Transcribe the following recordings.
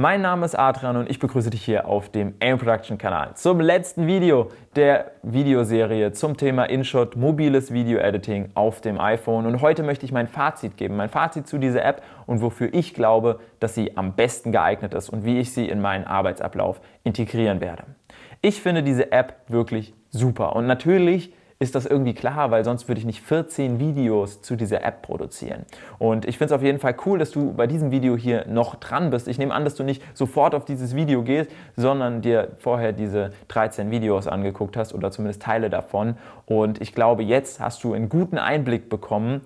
Mein Name ist Adrian und ich begrüße dich hier auf dem AIM Production Kanal zum letzten Video der Videoserie zum Thema InShot mobiles Video Editing auf dem iPhone und heute möchte ich mein Fazit geben, mein Fazit zu dieser App und wofür ich glaube, dass sie am besten geeignet ist und wie ich sie in meinen Arbeitsablauf integrieren werde. Ich finde diese App wirklich super und natürlich ist das irgendwie klar, weil sonst würde ich nicht 14 Videos zu dieser App produzieren. Und ich finde es auf jeden Fall cool, dass du bei diesem Video hier noch dran bist. Ich nehme an, dass du nicht sofort auf dieses Video gehst, sondern dir vorher diese 13 Videos angeguckt hast oder zumindest Teile davon. Und ich glaube, jetzt hast du einen guten Einblick bekommen,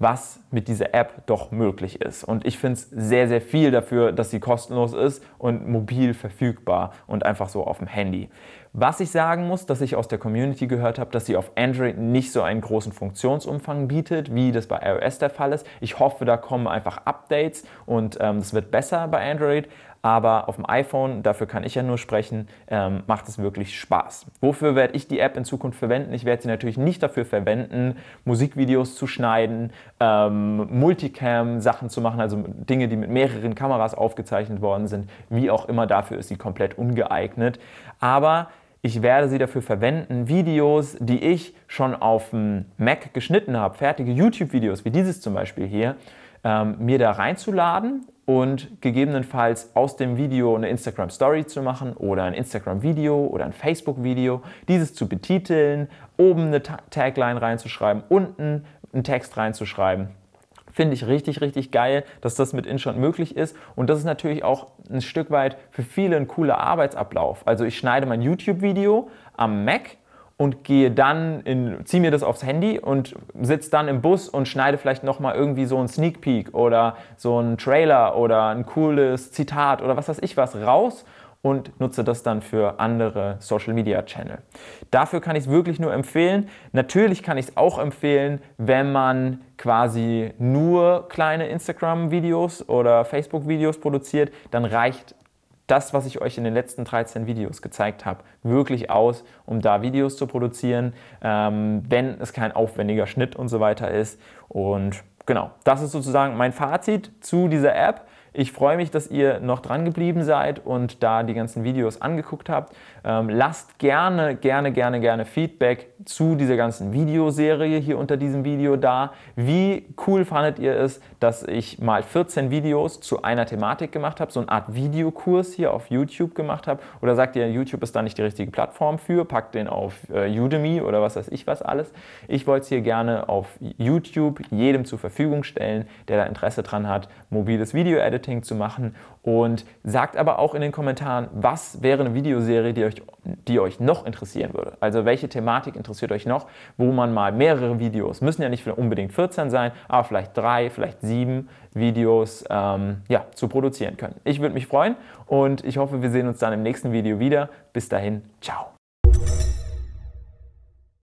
was mit dieser App doch möglich ist. Und ich finde es sehr, sehr viel dafür, dass sie kostenlos ist und mobil verfügbar und einfach so auf dem Handy. Was ich sagen muss, dass ich aus der Community gehört habe, dass sie auf Android nicht so einen großen Funktionsumfang bietet, wie das bei iOS der Fall ist. Ich hoffe, da kommen einfach Updates und es ähm, wird besser bei Android aber auf dem iPhone, dafür kann ich ja nur sprechen, ähm, macht es wirklich Spaß. Wofür werde ich die App in Zukunft verwenden? Ich werde sie natürlich nicht dafür verwenden, Musikvideos zu schneiden, ähm, Multicam-Sachen zu machen, also Dinge, die mit mehreren Kameras aufgezeichnet worden sind. Wie auch immer, dafür ist sie komplett ungeeignet. Aber ich werde sie dafür verwenden, Videos, die ich schon auf dem Mac geschnitten habe, fertige YouTube-Videos wie dieses zum Beispiel hier, ähm, mir da reinzuladen und gegebenenfalls aus dem Video eine Instagram Story zu machen oder ein Instagram Video oder ein Facebook Video, dieses zu betiteln, oben eine Tagline reinzuschreiben, unten einen Text reinzuschreiben. Finde ich richtig, richtig geil, dass das mit InShot möglich ist. Und das ist natürlich auch ein Stück weit für viele ein cooler Arbeitsablauf. Also ich schneide mein YouTube-Video am Mac und gehe dann in, ziehe mir das aufs Handy und sitze dann im Bus und schneide vielleicht nochmal irgendwie so einen Sneak Peek oder so einen Trailer oder ein cooles Zitat oder was weiß ich was raus und nutze das dann für andere Social Media Channel. Dafür kann ich es wirklich nur empfehlen. Natürlich kann ich es auch empfehlen, wenn man quasi nur kleine Instagram Videos oder Facebook Videos produziert, dann reicht das, was ich euch in den letzten 13 Videos gezeigt habe, wirklich aus, um da Videos zu produzieren, ähm, wenn es kein aufwendiger Schnitt und so weiter ist. Und genau, das ist sozusagen mein Fazit zu dieser App. Ich freue mich, dass ihr noch dran geblieben seid und da die ganzen Videos angeguckt habt. Ähm, lasst gerne, gerne, gerne, gerne Feedback zu dieser ganzen Videoserie hier unter diesem Video da. Wie cool fandet ihr es, dass ich mal 14 Videos zu einer Thematik gemacht habe, so eine Art Videokurs hier auf YouTube gemacht habe? Oder sagt ihr, YouTube ist da nicht die richtige Plattform für, packt den auf äh, Udemy oder was weiß ich was alles? Ich wollte es hier gerne auf YouTube jedem zur Verfügung stellen, der da Interesse dran hat, mobiles Video-Editing zu machen. Und sagt aber auch in den Kommentaren, was wäre eine Videoserie, die euch, die euch noch interessieren würde? Also welche Thematik interessiert interessiert euch noch, wo man mal mehrere Videos, müssen ja nicht unbedingt 14 sein, aber vielleicht drei, vielleicht sieben Videos ähm, ja, zu produzieren können. Ich würde mich freuen und ich hoffe, wir sehen uns dann im nächsten Video wieder. Bis dahin, ciao.